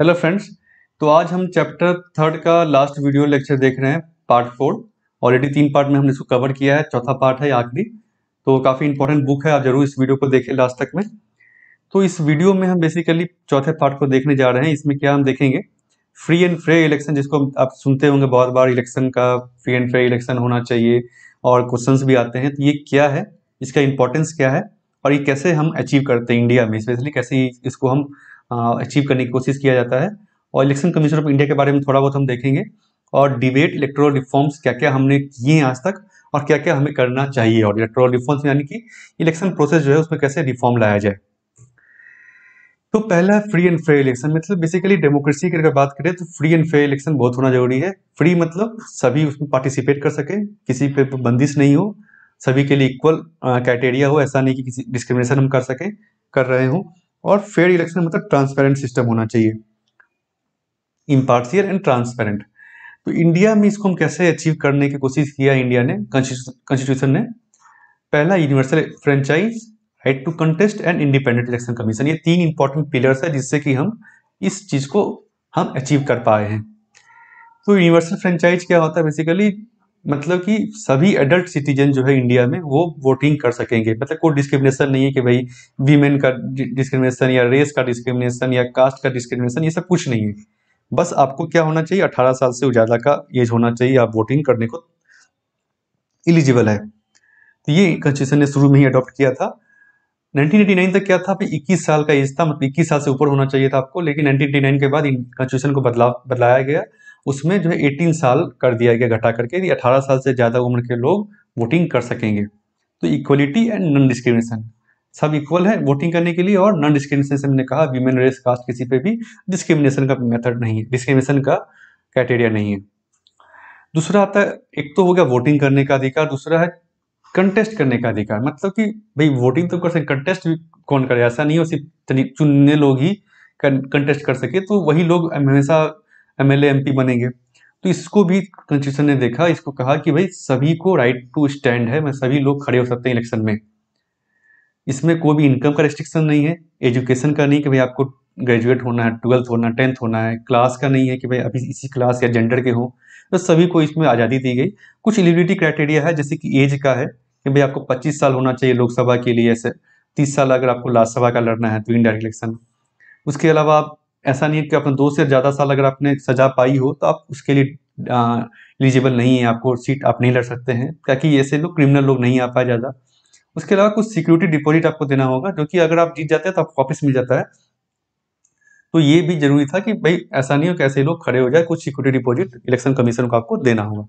hello friends तो आज हम चैप्टर थर्ड का लास्ट वीडियो लेक्चर देख रहे हैं पार्ट फोर ऑलरेडी तीन पार्ट में हमने इसको कवर किया है चौथा पार्ट है आखिरी तो काफ़ी इंपॉर्टेंट बुक है आप जरूर इस वीडियो को देखें लास्ट तक में तो इस वीडियो में हम बेसिकली चौथे पार्ट को देखने जा रहे हैं इसमें क्या हम देखेंगे फ्री एंड फ्रे इलेक्शन जिसको आप सुनते होंगे बहुत बार इलेक्शन का फ्री एंड फ्रे इलेक्शन होना चाहिए और क्वेश्चन भी आते हैं तो ये क्या है इसका इंपॉर्टेंस क्या है और ये कैसे हम अचीव करते हैं इंडिया में स्पेशली कैसे इसको हम अचीव करने की कोशिश किया जाता है और इलेक्शन कमीशन ऑफ इंडिया के बारे में थोड़ा बहुत हम देखेंगे और डिबेट इलेक्ट्रोल रिफॉर्म्स क्या क्या हमने किए हैं आज तक और क्या क्या हमें करना चाहिए और इलेक्ट्रोल रिफॉर्म्स यानी कि इलेक्शन प्रोसेस जो है उसमें कैसे रिफॉर्म लाया जाए तो पहला फ्री एंड फेयर इलेक्शन मतलब बेसिकली डेमोक्रेसी की अगर बात करें तो फ्री एंड फेयर इलेक्शन बहुत होना जरूरी है फ्री मतलब सभी उसमें पार्टिसिपेट कर सके किसी पे बंदिश नहीं हो सभी के लिए इक्वल क्राइटेरिया हो ऐसा नहीं कि किसी डिस्क्रिमिनेशन हम कर सकें कर रहे हों और फेयर इलेक्शन मतलब ट्रांसपेरेंट सिस्टम होना चाहिए इम्पार्शियल एंड ट्रांसपेरेंट तो इंडिया में इसको हम कैसे अचीव करने की कोशिश किया इंडिया ने कॉन्स्टिट्यूशन ने पहला universal franchise right to contest and independent election commission ये तीन इंपॉर्टेंट पिलर्स है जिससे कि हम इस चीज़ को हम अचीव कर पाए हैं तो यूनिवर्सल फ्रेंचाइज क्या होता है बेसिकली मतलब कि सभी एडल्ट सिटीजन जो है इंडिया में वो वोटिंग कर सकेंगे मतलब कोई डिस्क्रिमिनेशन नहीं है कि भाई वीमेन का डिस्क्रिमिनेशन या रेस का डिस्क्रिमिनेशन या कास्ट का डिस्क्रिमिनेशन ये सब कुछ नहीं है बस आपको क्या होना चाहिए अठारह साल से ज़्यादा का एज होना चाहिए आप वोटिंग करने को इलिजिबल है तो ये कंस्टिट्यूशन ने शुरू में ही अडॉप्ट किया था 1989 तक क्या था इक्कीस साल का एज था मतलब इक्कीस साल से ऊपर होना चाहिए था आपको लेकिन 1989 के बाद इन कॉन्स्टिट्यूशन को बदलाव बदलाया गया उसमें जो है एटीन साल कर दिया गया घटा करके यदि अठारह साल से ज़्यादा उम्र के लोग वोटिंग कर सकेंगे तो इक्वलिटी एंड नॉन डिस्क्रिमिनेशन सब इक्वल है वोटिंग करने के लिए और नॉन डिस्क्रिमिनेशन हमने कहा वीमेन रेस कास्ट किसी पे भी डिस्क्रिमिनेशन का मेथड नहीं है डिस्क्रिमिनेशन का क्राइटेरिया नहीं है दूसरा आता है एक तो हो गया वोटिंग करने का अधिकार दूसरा है कंटेस्ट करने का अधिकार मतलब कि भाई वोटिंग तो कर सकते कंटेस्ट भी कौन करे ऐसा नहीं हो सिर्फ चुनने लोग ही कंटेस्ट कर सके तो वही लोग हमेशा एम एल बनेंगे तो इसको भी कॉन्स्टिट्यूशन ने देखा इसको कहा कि भाई सभी को राइट टू स्टैंड है मैं मतलब सभी लोग खड़े हो सकते हैं इलेक्शन में इसमें कोई भी इनकम का रिस्ट्रिक्शन नहीं है एजुकेशन का नहीं कि भाई आपको ग्रेजुएट होना है ट्वेल्थ होना है टेंथ होना है क्लास का नहीं है कि भाई अभी इसी क्लास या जेंडर के हों तो सभी को इसमें आज़ादी दी गई कुछ एलिबिलिटी क्राइटेरिया है जैसे कि एज का है कि भाई आपको पच्चीस साल होना चाहिए लोकसभा के लिए ऐसे तीस साल अगर आपको सभा का लड़ना है तो इनडायरेक्ट इलेक्शन उसके अलावा आप ऐसा नहीं है कि आपने दो से ज़्यादा साल अगर आपने सजा पाई हो तो आप उसके लिए एलिजिबल नहीं है आपको सीट आप नहीं लड़ सकते हैं ताकि ऐसे लोग क्रिमिनल लोग नहीं आ पाए ज़्यादा उसके अलावा कुछ सिक्योरिटी डिपॉजिट आपको देना होगा जो कि अगर आप जीत जाते हैं तो आपको वापस मिल जाता है तो ये भी जरूरी था कि भाई ऐसा नहीं हो कि ऐसे लोग खड़े हो जाए कुछ सिक्योरिटी डिपॉजिट इलेक्शन कमीशन को आपको देना होगा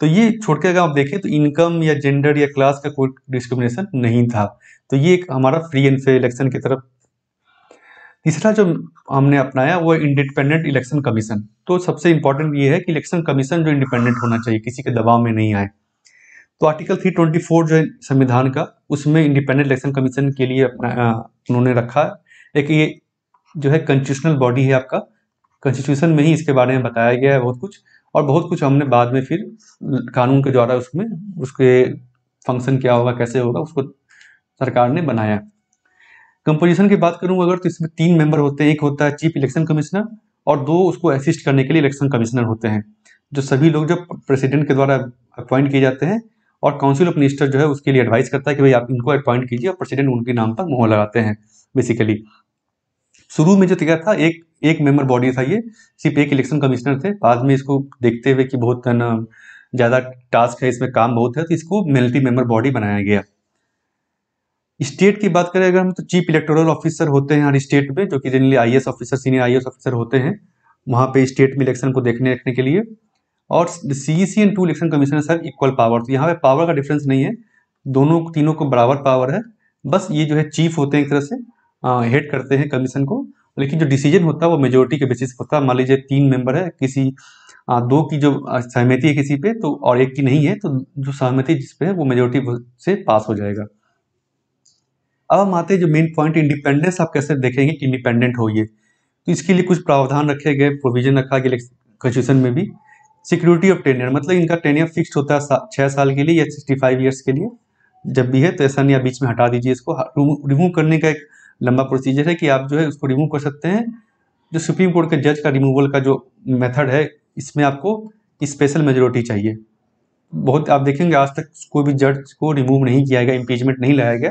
तो ये छोड़ के अगर आप देखें तो इनकम या जेंडर या क्लास का कोई डिस्क्रिमिनेशन नहीं था तो ये एक हमारा फ्री एंड फेयर इलेक्शन की तरफ तीसरा जो हमने अपनाया वो इंडिपेंडेंट इलेक्शन कमीशन तो सबसे इंपॉर्टेंट ये है कि इलेक्शन कमीशन जो इंडिपेंडेंट होना चाहिए किसी के दबाव में नहीं आए तो आर्टिकल 324 जो है संविधान का उसमें इंडिपेंडेंट इलेक्शन कमीशन के लिए अपना उन्होंने रखा एक ये जो है कंस्टिट्यूशनल बॉडी है आपका कंस्टिट्यूशन में ही इसके बारे में बताया गया है बहुत कुछ और बहुत कुछ हमने बाद में फिर कानून के द्वारा उसमें उसके फंक्शन क्या होगा कैसे होगा उसको सरकार ने बनाया कंपोजिशन की बात करूँ अगर तो इसमें तीन मेंबर होते हैं एक होता है चीफ इलेक्शन कमिश्नर और दो उसको असिस्ट करने के लिए इलेक्शन कमिश्नर होते हैं जो सभी लोग जो प्रेसिडेंट के द्वारा अपॉइंट किए जाते हैं और काउंसिल ऑफ मिनिस्टर जो है उसके लिए एडवाइस करता है कि भाई आप इनको अपॉइंट कीजिए और प्रेसिडेंट उनके नाम पर मोहर लगाते हैं बेसिकली शुरू में जो तैयार था एक एक मेंबर बॉडी था ये सिर्फ एक इलेक्शन कमिश्नर थे बाद में इसको देखते हुए कि बहुत ज़्यादा टास्क है इसमें काम बहुत है तो इसको मल्टी मेंबर बॉडी बनाया गया स्टेट की बात करें अगर हम तो चीफ इलेक्टोरल ऑफिसर होते हैं हर स्टेट में जो कि generally I officer senior I officer होते हैं वहाँ पे स्टेट में इलेक्शन को देखने रखने के लिए और C C and two election commission sir equal power तो यहाँ पे पावर का डिफरेंस नहीं है दोनों तीनों को बराबर पावर है बस ये जो है चीफ होते हैं एक तरह से हेड करते हैं कमीशन को लेकिन जो डिसीजन होता है वो मेजोरिटी के बेसिस होता है मान लीजिए तीन मेंबर है किसी आ, दो की जो सहमति है किसी पे तो और एक की नहीं है तो जो सहमति जिसपे है वो मेजोरिटी से पास हो जाएगा अब हम आते हैं जो मेन पॉइंट इंडिपेंडेंस आप कैसे देखेंगे कि इंडिपेंडेंट हो ये तो इसके लिए कुछ प्रावधान रखे गए प्रोविजन रखा गया कॉन्स्टिट्यूशन में भी सिक्योरिटी ऑफ टेनियर मतलब इनका टेनियर फिक्स्ड होता है सा, छः साल के लिए या सिक्सटी फाइव ईयर्स के लिए जब भी है तो ऐसा नहीं आप बीच में हटा दीजिए इसको रिमूव हाँ, करने का एक लंबा प्रोसीजर है कि आप जो है उसको रिमूव कर सकते हैं जो सुप्रीम कोर्ट के जज का रिमूवल का जो मेथड है इसमें आपको स्पेशल मेजोरिटी चाहिए बहुत आप देखेंगे आज तक कोई भी जज को रिमूव नहीं किया गया इम्पीचमेंट नहीं लाया गया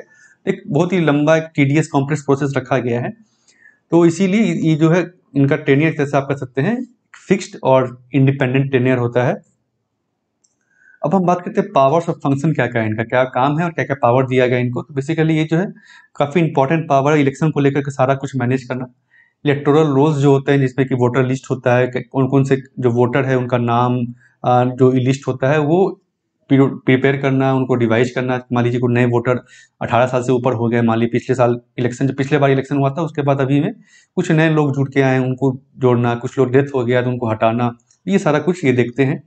एक बहुत ही लंबा एक टी कॉम्प्लेक्स प्रोसेस रखा गया है तो इसीलिए ये जो है इनका टेनियर जैसे आप कह सकते हैं फिक्स्ड और इंडिपेंडेंट टेनियर होता है अब हम बात करते हैं पावर्स और फंक्शन क्या क्या है इनका क्या काम है और क्या क्या पावर दिया गया इनको तो बेसिकली ये जो है काफ़ी इंपॉर्टेंट पावर है इलेक्शन को लेकर के सारा कुछ मैनेज करना इलेक्टोरल रोल्स जो होते हैं जिसमें कि वोटर लिस्ट होता है कौन कौन से जो वोटर है उनका नाम जो लिस्ट होता है वो प्रिपेयर करना उनको डिवाइज करना मान लीजिए कोई नए वोटर 18 साल से ऊपर हो गए मान लीजिए पिछले साल इलेक्शन जो पिछले बार इलेक्शन हुआ था उसके बाद अभी में कुछ नए लोग जुड़ के आए उनको जोड़ना कुछ लोग डेथ हो गया तो उनको हटाना ये सारा कुछ ये देखते हैं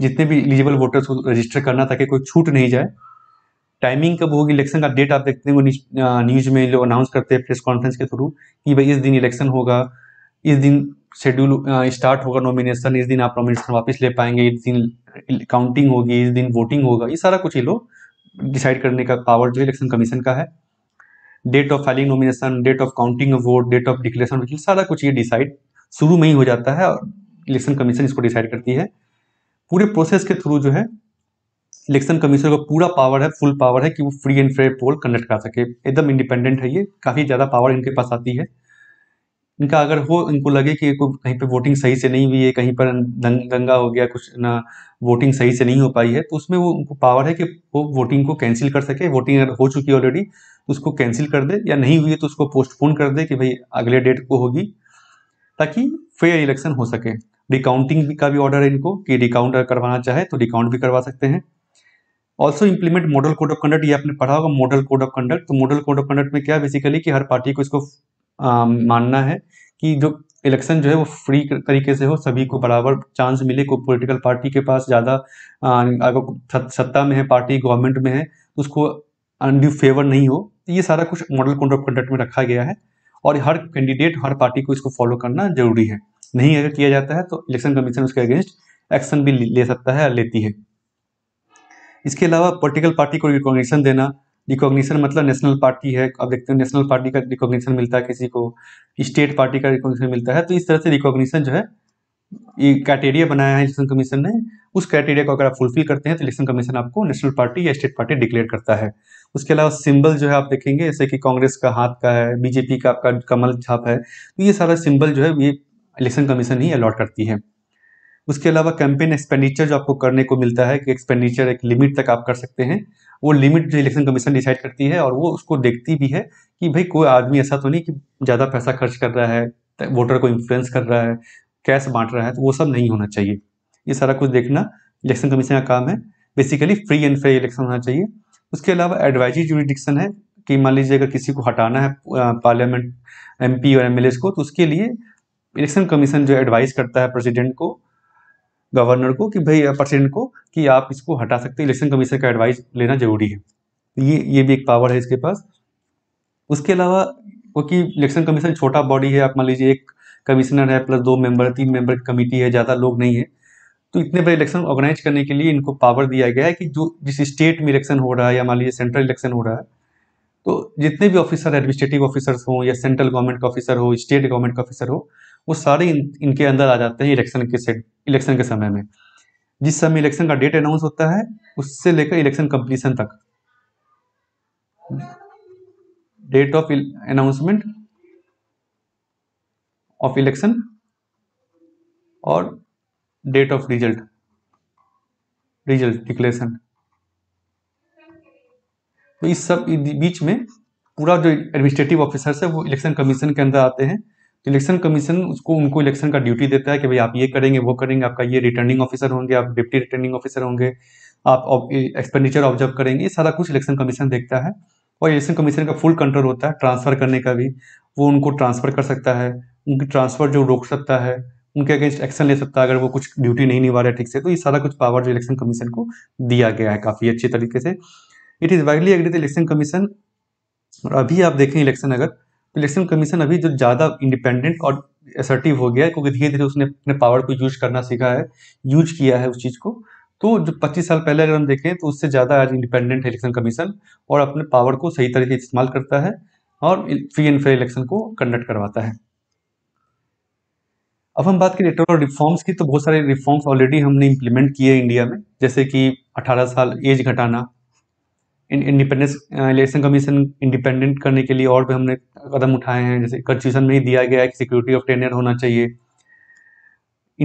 जितने भी एलिजिबल वोटर्स को रजिस्टर करना ताकि कोई छूट नहीं जाए टाइमिंग कब होगी इलेक्शन का डेट आप देखते हैं वो न्यूज में लोग अनाउंस करते हैं प्रेस कॉन्फ्रेंस के थ्रू कि भाई इस दिन इलेक्शन होगा इस दिन शेड्यूल स्टार्ट होगा नॉमिनेशन इस दिन आप नॉमिनेशन वापस ले पाएंगे इस दिन काउंटिंग होगी इस दिन वोटिंग होगा ये सारा कुछ ये लोग डिसाइड करने का पावर जो इलेक्शन कमीशन का है date of filing nomination date of counting vote date of declaration सारा कुछ ये डिसाइड शुरू में ही हो जाता है और इलेक्शन कमीशन इसको डिसाइड करती है पूरे प्रोसेस के थ्रू जो है इलेक्शन कमीशन का पूरा पावर है फुल पावर है कि वो free and fair poll conduct कर सके एकदम इंडिपेंडेंट है ये काफ़ी ज़्यादा पावर इनके पास आती है इनका अगर हो इनको लगे कि कहीं पर वोटिंग सही से नहीं हुई है कहीं पर दंगा हो गया कुछ ना वोटिंग सही से नहीं हो पाई है तो उसमें वो उनको पावर है कि वो वोटिंग को कैंसिल कर सके वोटिंग अगर हो चुकी है ऑलरेडी तो उसको कैंसिल कर दे या नहीं हुई है तो उसको पोस्टपोन कर दे कि भाई अगले डेट को होगी ताकि फेयर इलेक्शन हो सके रिकाउंटिंग का भी ऑर्डर है इनको कि रिकाउंट अगर करवाना चाहे तो रिकाउंट भी करवा सकते हैं also implement model code of conduct ये आपने पढ़ा होगा मॉडल कोड ऑफ कंडक्ट तो मॉडल कोड ऑफ कंडक्ट में क्या बेसिकली कि हर पार्टी को इसको आ, मानना है कि जो इलेक्शन जो है वो फ्री तरीके से हो सभी को बराबर चांस मिले को पॉलिटिकल पार्टी के पास ज़्यादा अगर सत्ता में है पार्टी गवर्नमेंट में है उसको अनड्यू फेवर नहीं हो तो ये सारा कुछ मॉडल कोड ऑफ कंडक्ट में रखा गया है और हर कैंडिडेट हर पार्टी को इसको फॉलो करना जरूरी है नहीं अगर किया जाता है तो इलेक्शन कमीशन उसके अगेंस्ट एक्शन भी ले सकता है लेती है इसके अलावा पोलिटिकल पार्टी को रिकॉग्निशन देना रिकॉग्निशन मतलब नेशनल पार्टी है अब देखते हैं नेशनल पार्टी का रिकॉग्निशन मिलता है किसी को स्टेट पार्टी का रिकॉग्निशन मिलता है तो इस तरह से रिकॉग्निशन जो है ये क्राइटेरिया बनाया है इलेक्शन कमीशन ने उस क्राइटेरिया को अगर आप फुलफिल करते हैं तो इलेक्शन कमीशन आपको नेशनल पार्टी या स्टेट पार्टी डिक्लेयर करता है उसके अलावा सिंबल जो है आप देखेंगे जैसे कि कांग्रेस का हाथ का है बीजेपी का आपका कमल छाप है तो ये सारा सिंबल जो है ये इलेक्शन कमीशन ही अलॉट करती है उसके अलावा कैंपेन एक्सपेंडिचर जो आपको करने को मिलता है कि एक्सपेंडिचर एक लिमिट तक आप कर सकते हैं वो लिमिट इलेक्शन कमीशन डिसाइड करती है और वो उसको देखती भी है कि भाई कोई आदमी ऐसा तो नहीं कि ज़्यादा पैसा खर्च कर रहा है वोटर को इन्फ्लुएंस कर रहा है कैश बांट रहा है तो वो सब नहीं होना चाहिए ये सारा कुछ देखना इलेक्शन कमीशन का काम है basically free and fair election होना चाहिए उसके अलावा एडवाइजरी जुडिडिक्शन है कि मान लीजिए अगर किसी को हटाना है पार्लियामेंट एमपी और एमएलए को तो उसके लिए इलेक्शन कमीशन जो एडवाइस करता है प्रेसिडेंट को गवर्नर को कि भाई प्रेसिडेंट को कि आप इसको हटा सकते हैं इलेक्शन कमीशन का एडवाइस लेना जरूरी है तो ये ये भी एक पावर है इसके पास उसके अलावा क्योंकि इलेक्शन कमीशन छोटा बॉडी है आप मान लीजिए एक कमिश्नर है प्लस दो मेंबर तीन मेंबर की कमेटी है ज़्यादा लोग नहीं है तो इतने बड़े इलेक्शन ऑर्गेनाइज करने के लिए इनको पावर दिया गया है कि जो जिस स्टेट में इलेक्शन हो रहा है या मान लीजिए सेंट्रल इलेक्शन हो रहा है तो जितने भी ऑफिसर एडमिनिस्ट्रेटिव ऑफिसर्स हों या सेंट्रल गवर्नमेंट का ऑफिसर हो स्टेट गवर्नमेंट का ऑफिसर हो वो सारे इन, इनके अंदर आ जाते हैं इलेक्शन के इलेक्शन के समय में जिस समय इलेक्शन का डेट अनाउंस होता है उससे लेकर इलेक्शन कंप्लीशन तक date of announcement of election और date of result result declaration तो इस सब बीच में पूरा जो एडमिनिस्ट्रेटिव ऑफिसर्स है वो इलेक्शन कमीशन के अंदर आते हैं इलेक्शन कमीशन उसको उनको इलेक्शन का ड्यूटी देता है कि भाई आप ये करेंगे वो करेंगे आपका ये रिटर्निंग ऑफिसर होंगे आप डिप्टी रिटर्निंग ऑफिसर होंगे आप एक्सपेंडिचर ऑब्जर्व करेंगे ये सारा कुछ इलेक्शन कमीशन देखता है और इलेक्शन कमीशन का फुल कंट्रोल होता है ट्रांसफ़र करने का भी वो उनको ट्रांसफ़र कर सकता है उनकी ट्रांसफ़र जो रोक सकता है उनके अगेंस्ट एक्शन ले सकता है अगर वो कुछ ड्यूटी नहीं निभा रहा ठीक से तो ये सारा कुछ पावर जो इलेक्शन कमीशन को दिया गया है काफ़ी अच्छे तरीके से it is widely agree election commission और अभी आप देखें इलेक्शन अगर इलेक्शन कमीशन अभी जो ज़्यादा इंडिपेंडेंट और असर्टिव हो गया है क्योंकि धीरे धीरे उसने अपने पावर को यूज करना सीखा है यूज किया है उस चीज़ को तो जो 25 साल पहले अगर हम देखें तो उससे ज़्यादा आज इंडिपेंडेंट है इलेक्शन कमीशन और अपने पावर को सही तरीके से इस्तेमाल करता है और फ्री एंड फेयर इलेक्शन को कंडक्ट करवाता है अब हम बात करें रिफॉर्म्स की तो बहुत सारे रिफॉर्म्स ऑलरेडी हमने इम्प्लीमेंट किए इंडिया में जैसे कि 18 साल एज घटाना इंडिपेंडेंस इलेक्शन कमीशन इंडिपेंडेंट करने के लिए और भी हमने कदम उठाए हैं जैसे कंस्टिट्यूशन में ही दिया गया है कि सिक्योरिटी ऑफ टेनियर होना चाहिए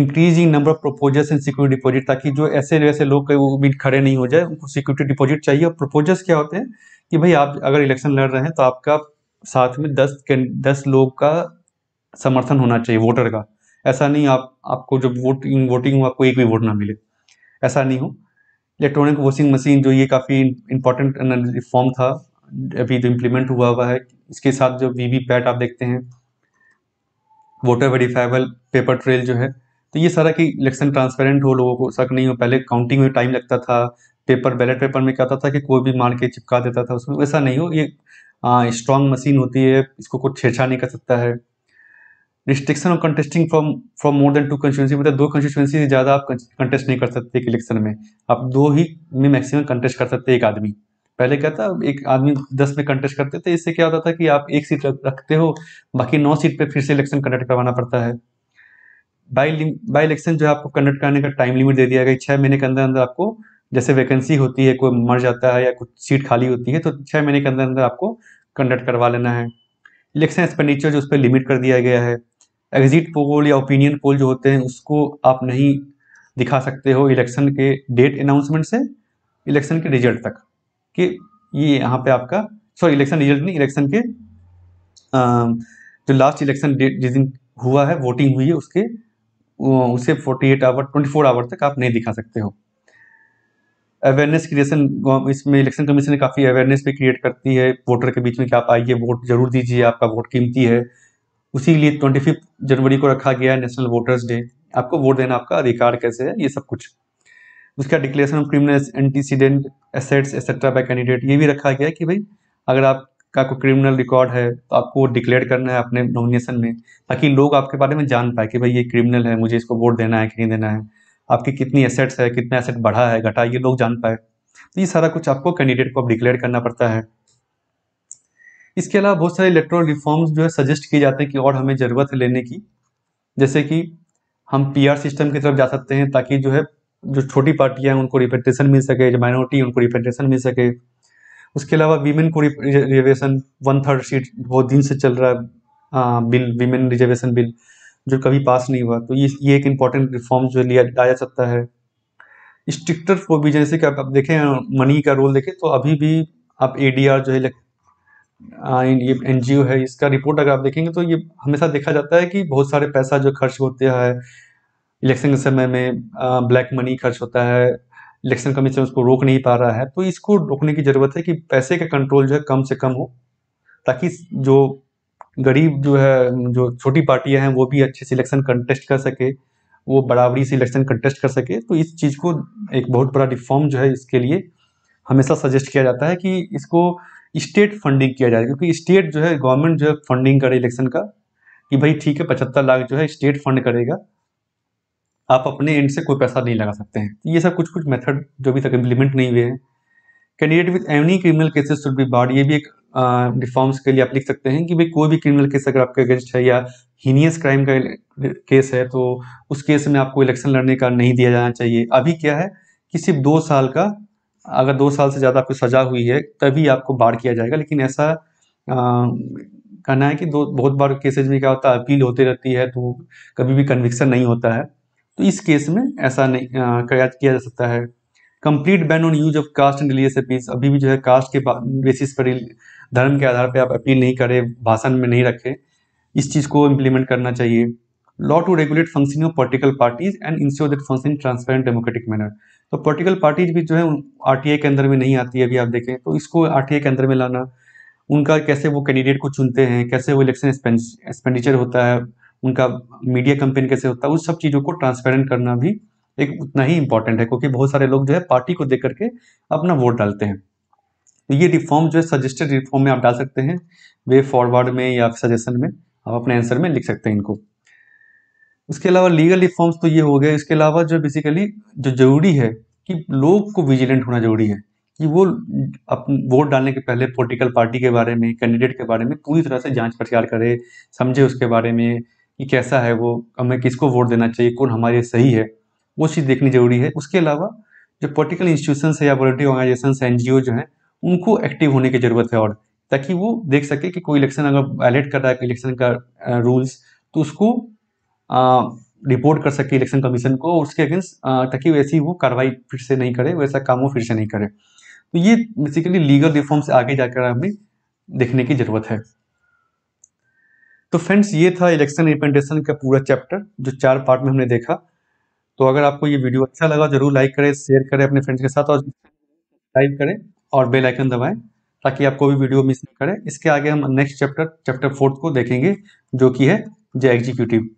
increasing number of proposals in security deposit ताकि जो ऐसे वैसे लोग वो भी खड़े नहीं हो जाए उनको सिक्योरिटी डिपॉजिट चाहिए और प्रपोजल्स क्या होते हैं कि भाई आप अगर इलेक्शन लड़ रहे हैं तो आपका साथ में दस दस लोग का समर्थन होना चाहिए वोटर का ऐसा नहीं आप आपको जब वोट वोटिंग हो आपको एक भी वोट ना मिले ऐसा नहीं हो इलेक्ट्रॉनिक वॉशिंग मशीन जो ये काफ़ी इंपॉर्टेंट रिफॉर्म था अभी जो इम्प्लीमेंट हुआ हुआ है इसके साथ जो वी वी पैट आप देखते हैं वोटर वेरीफाइबल पेपर ट्रेल जो है तो ये सारा कि इलेक्शन ट्रांसपेरेंट हो लोगों को शक नहीं हो पहले काउंटिंग में टाइम लगता था पेपर बैलेट पेपर में क्या होता था कि कोई भी मार के चिपका देता था उसमें वैसा नहीं हो ये स्ट्रांग मशीन होती है इसको कुछ छेड़छाड़ नहीं कर सकता है restriction of contesting from from more than two constituency मतलब दो कंस्टिट्यूंसी से ज़्यादा आप कंटेस्ट नहीं कर सकते एक इलेक्शन में आप दो ही में मैक्सिमम कंटेस्ट कर सकते एक आदमी पहले क्या था एक आदमी दस में कंटेस्ट करते थे इससे क्या होता था कि आप एक सीट रखते हो बाकी नौ सीट पे फिर से इलेक्शन कंडक्ट करवाना पड़ता है बाई बाई इलेक्शन जो है आपको कंडक्ट करने का टाइम लिमिट दे दिया गया छः महीने के अंदर अंदर आपको जैसे वैकेंसी होती है कोई मर जाता है या कुछ सीट खाली होती है तो छः महीने के अंदर अंदर आपको कंडक्ट करवा लेना है इलेक्शन एक्सपेंडिचर जो उस पर लिमिट कर दिया गया है एग्जिट पोल या ओपिनियन पोल जो होते हैं उसको आप नहीं दिखा सकते हो इलेक्शन के डेट अनाउंसमेंट से इलेक्शन के रिजल्ट तक कि ये यहाँ पे आपका सॉरी इलेक्शन रिजल्ट नहीं इलेक्शन के जो लास्ट इलेक्शन डेट जिस दिन हुआ है वोटिंग हुई है उसके उसे 48 आवर ट्वेंटी आवर तक आप नहीं दिखा सकते हो अवेयरनेस क्रिएशन इसमें इलेक्शन कमीशन ने काफ़ी अवेयरनेस भी क्रिएट करती है वोटर के बीच में कि आप आइए वोट जरूर दीजिए आपका वोट कीमती है उसी के लिए ट्वेंटी फिफ्थ जनवरी को रखा गया है नेशनल वोटर्स डे आपको वोट देना आपका अधिकार कैसे है ये सब कुछ उसका declaration of criminal antecedent assets etcetera by candidate ये भी रखा गया है कि भाई अगर आपका कोई क्रिमिनल रिकॉर्ड है तो आपको डिक्लेयर करना है अपने नॉमिनेशन में ताकि लोग आपके बारे में जान पाए कि भाई ये क्रिमिनल है मुझे इसको वोट देना है कि नहीं देना है आपकी कितनी एसेट्स है कितना एसेट बढ़ा है घटा ये लोग जान पाए तो ये सारा कुछ आपको कैंडिडेट को अब डिक्लेयर करना पड़ता है इसके अलावा बहुत सारे इलेक्ट्रोल रिफॉर्म्स जो है सजेस्ट किए जाते हैं कि और हमें ज़रूरत है लेने की जैसे कि हम पीआर सिस्टम की तरफ जा सकते हैं ताकि जो है जो छोटी पार्टियाँ हैं उनको रिप्रेजेंटेशन मिल सके जो माइनॉरिटी उनको रिप्रेजेंटेशन मिल सके उसके अलावा वीमेन को रिजर्वेशन वन थर्ड सीट बहुत दिन से चल रहा है बिल वीमेन रिजर्वेशन बिल जो कभी पास नहीं हुआ तो ये ये एक इम्पॉर्टेंट रिफॉर्म जो लिया आ जा सकता है स्ट्रिक्टर प्रोविजन जैसे कि आप, आप देखें मनी का रोल देखें तो अभी भी आप ए जो है हाँ, ये एन है इसका रिपोर्ट अगर आप देखेंगे तो ये हमेशा देखा जाता है कि बहुत सारे पैसा जो खर्च होता है इलेक्शन के समय में ब्लैक मनी खर्च होता है इलेक्शन कमीशन उसको रोक नहीं पा रहा है तो इसको रोकने की ज़रूरत है कि पैसे का कंट्रोल जो है कम से कम हो ताकि जो गरीब जो है जो छोटी पार्टियां हैं वो भी अच्छे से इलेक्शन कंटेस्ट कर सके वो बराबरी से इलेक्शन कंटेस्ट कर सके तो इस चीज़ को एक बहुत बड़ा रिफॉर्म जो है इसके लिए हमेशा सजेस्ट किया जाता है कि इसको स्टेट फंडिंग किया जाए क्योंकि स्टेट जो है गवर्नमेंट जो है फंडिंग करे इलेक्शन का कि भाई ठीक है पचहत्तर लाख जो है स्टेट फंड करेगा आप अपने एंड से कोई पैसा नहीं लगा सकते हैं ये सब कुछ कुछ मेथड जो अभी तक इम्प्लीमेंट नहीं हुए हैं candidate with any criminal cases should be barred ये भी एक रिफॉर्म्स के लिए आप लिख सकते हैं कि भाई कोई भी क्रिमिनल केस अगर आपके अगेंस्ट है या हीनियस क्राइम का केस है तो उस केस में आपको इलेक्शन लड़ने का नहीं दिया जाना चाहिए अभी क्या है कि सिर्फ दो साल का अगर दो साल से ज़्यादा आपको सजा हुई है तभी आपको बाढ़ किया जाएगा लेकिन ऐसा कहना है कि दो बहुत बार केसेज में क्या होता है अपील होती रहती है तो कभी भी कन्विक्सन नहीं होता है तो इस केस में ऐसा नहीं किया जा सकता है complete ban on use of caste and religious appeal अभी भी जो है कास्ट के बेसिस पर धर्म के आधार पर आप अपील नहीं करें भाषण में नहीं रखें इस चीज़ को इम्प्लीमेंट करना चाहिए law to regulate functioning of political parties and ensure that function transparent democratic manner तो पोलिटिकल पार्टीज भी जो है आर के अंदर में नहीं आती है अभी आप देखें तो इसको आर के अंदर में लाना उनका कैसे वो कैंडिडेट को चुनते हैं कैसे वो इलेक्शन एक्सपेंडिचर होता है उनका मीडिया कंपेन कैसे होता है उस सब चीज़ों को ट्रांसपेरेंट करना भी एक उतना ही इंपॉर्टेंट है क्योंकि बहुत सारे लोग जो है पार्टी को देख करके अपना वोट डालते हैं तो ये रिफॉर्म जो है सजेस्टेड रिफॉर्म में आप डाल सकते हैं वे फॉरवर्ड में या सजेशन में आप अपने आंसर में लिख सकते हैं इनको उसके अलावा लीगल रिफॉर्म्स तो ये हो गए इसके अलावा जो बेसिकली जो जरूरी है कि लोग को विजिलेंट होना जरूरी है कि वो अप वोट डालने के पहले पोलिटिकल पार्टी के बारे में कैंडिडेट के बारे में पूरी तरह से जांच प्रचार करे समझे उसके बारे में कि कैसा है वो हमें किसको वोट देना चाहिए कौन हमारे सही है वो चीज़ देखनी जरूरी है उसके अलावा जो पोलिटिकल इंस्टीट्यूशन है या पोलिटिकल ऑर्गेनाइजेशन एन जी जो हैं उनको एक्टिव होने की ज़रूरत है और ताकि वो देख सके कि कोई इलेक्शन अगर वायलेट कर रहा है इलेक्शन का रूल्स तो उसको रिपोर्ट कर सके इलेक्शन कमीशन को उसके अगेंस्ट ताकि वैसी वो कार्रवाई फिर से नहीं करे वैसा काम वो फिर से नहीं करे तो ये बेसिकली लीगल रिफॉर्म्स आगे जाकर हमें देखने की ज़रूरत है तो फ्रेंड्स ये था इलेक्शन रिप्रेजेंटेशन का पूरा चैप्टर जो चार पार्ट में हमने देखा तो अगर आपको ये वीडियो अच्छा लगा जरूर लाइक करें शेयर करें अपने फ्रेंड्स के साथ और लाइक करें और बेल आइकन दबाएं ताकि आपको भी वीडियो मिस ना करें इसके आगे हम नेक्स्ट चैप्टर चैप्टर फोर्थ को देखेंगे जो कि है जे एग्जीक्यूटिव